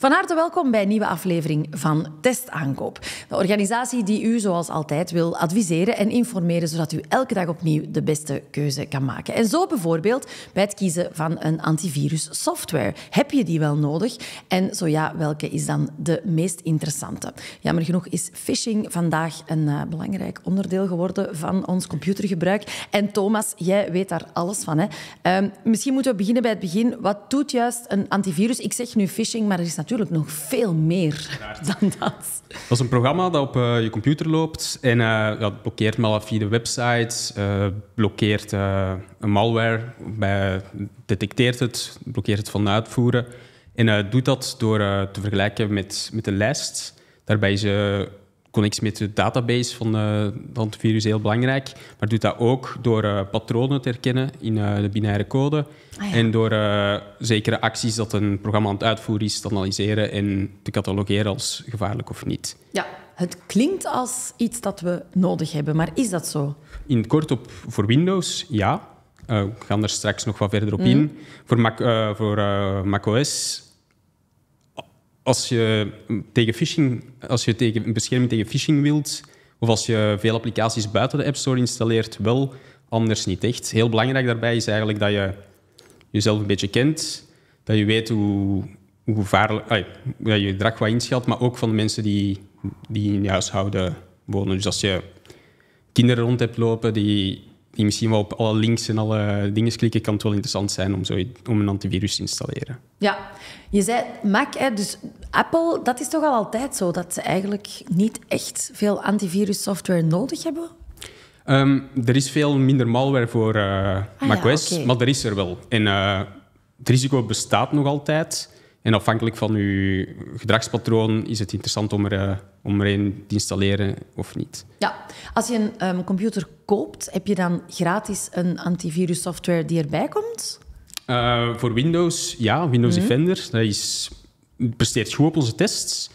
Van harte welkom bij een nieuwe aflevering van Testaankoop. De organisatie die u zoals altijd wil adviseren en informeren zodat u elke dag opnieuw de beste keuze kan maken. En zo bijvoorbeeld bij het kiezen van een antivirus software. Heb je die wel nodig? En zo ja, welke is dan de meest interessante? Jammer genoeg is phishing vandaag een eh, belangrijk onderdeel geworden van ons computergebruik. En Thomas, jij weet daar alles van. Hè? Ehm, misschien moeten we beginnen bij het begin. Wat doet juist een antivirus? Ik zeg nu phishing, maar er is natuurlijk natuurlijk nog veel meer dan dat. Dat is een programma dat op eh, je computer loopt en uh, eh, dat blokkeert malafide websites, eh, blokkeert een malware, bij, detecteert het, blokkeert het van uitvoeren. En doet dat door te vergelijken met, met een lijst. Daarbij is connectie met de database van uh, het virus heel belangrijk. Maar doet dat ook door eh, patronen te herkennen in eh, de binaire code. Ah, en door zekere acties dat een programma aan het uitvoeren is te analyseren en te catalogeren als gevaarlijk of niet. Ja, het klinkt als iets dat we nodig hebben, maar is dat zo? In het kort op voor Windows, ja. we gaan er straks nog wat verder op mhm. in. Voor, Mac, voor macOS als je tegen phishing, als je tegen een bescherming tegen phishing wilt, of als je veel applicaties buiten de App Store installeert, wel, anders niet echt. Heel belangrijk daarbij is eigenlijk dat je jezelf een beetje kent, dat je weet hoe, hoe gevaarlijk, dat je gedrag wat inschat, maar ook van de mensen die, die in je huishouden wonen. Dus als je kinderen rond hebt lopen die, die misschien wel op alle links en alle dingen klikken, kan het wel interessant zijn om, zo, om een antivirus te installeren. Ja, je zei Mac, hè, dus Apple, dat is toch al altijd zo, dat ze eigenlijk niet echt veel antivirussoftware nodig hebben? Ehm, er is veel minder malware voor uh, macOS, maar er is er wel. En eh, het risico bestaat nog altijd. En afhankelijk van uw gedragspatroon is het interessant om er, eh, om er een te installeren of niet. Ja, als je een ehm, computer koopt, heb je dan gratis een antivirussoftware die erbij komt? voor Windows, ja, Windows mhm. Defender. Dat is presteert goed op onze tests,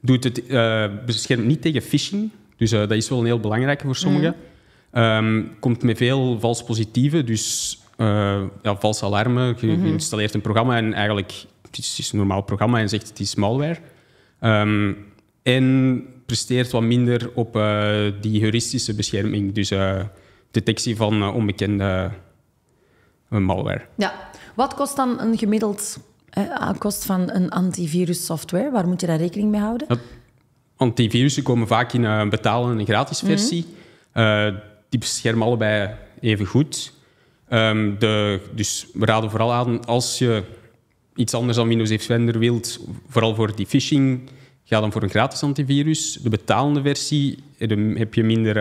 doet het, eh, beschermt niet tegen phishing. Dus eh, dat is wel een heel belangrijke voor sommigen. Mm. Ehm, komt met veel vals positieve, dus uh, ja, valse alarmen. Je, mhm. installeert een programma en eigenlijk is, het een normaal programma en zegt het is malware. Um, en presteert wat minder op die heuristische bescherming, dus detectie van onbekende malware. Ja, wat kost dan een gemiddeld eh, aan kost van een antivirus software, waar moet je daar rekening mee houden? antivirussen komen vaak in eh, een betalende en gratis mhm. versie. Mm -hmm. die beschermen allebei even goed. Ehm, de, dus we raden vooral aan als je iets anders dan Windows Defender wilt, vooral voor die phishing, ga dan voor een gratis antivirus. De betalende versie eh, heb je minder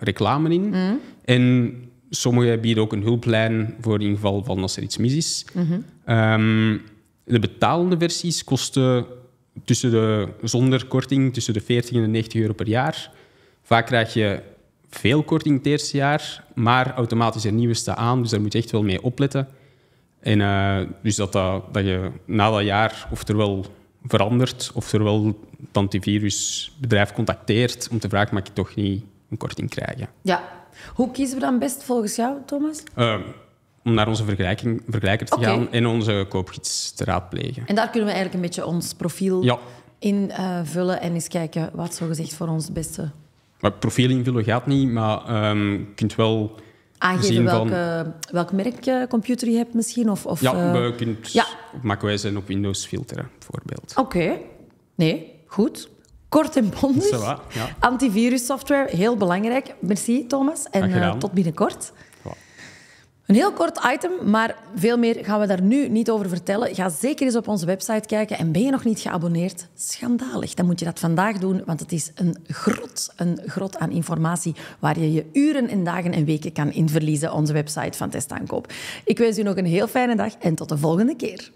reclame in. Mm. En sommige bieden ook een hulplijn voor in geval van als er iets mis is. Mm de betalende versies kosten tussen de, zonder korting tussen de 40 en de 90 euro per jaar. Vaak krijg je veel korting het eerste jaar, maar automatisch er nieuwe staan aan, dus daar moet je echt wel mee opletten. En eh, dus dat, dat, je na dat jaar oftewel verandert, oftewel er het antivirusbedrijf contacteert om te vragen, mag ik toch niet een korting krijgen? Ja. Hoe kiezen we dan best volgens jou, Thomas? Ehm, om naar onze vergelijker te gaan en onze koopgids te raadplegen. En daar kunnen we eigenlijk een beetje ons profiel invullen eh, en eens kijken wat zogezegd voor ons beste... Maar profiel invullen gaat niet, maar ehm, je kunt wel... Aangeven welke, van... welk merk computer je hebt misschien? Of, of ja, je eh, kunt ja. op macOS en op Windows filteren, bijvoorbeeld. Oké. Nee, goed. Kort en bondig. Antivirussoftware, heel belangrijk. Merci, Thomas. En eh, tot binnenkort. Een heel kort item, maar veel meer gaan we daar nu niet over vertellen. Ga zeker eens op onze website kijken. En ben je nog niet geabonneerd? Schandalig. Dan moet je dat vandaag doen, want het is een grot, een grot aan informatie waar je je uren en dagen en weken kan inverliezen. Onze website van Testaankoop. Ik wens u nog een heel fijne dag en tot de volgende keer.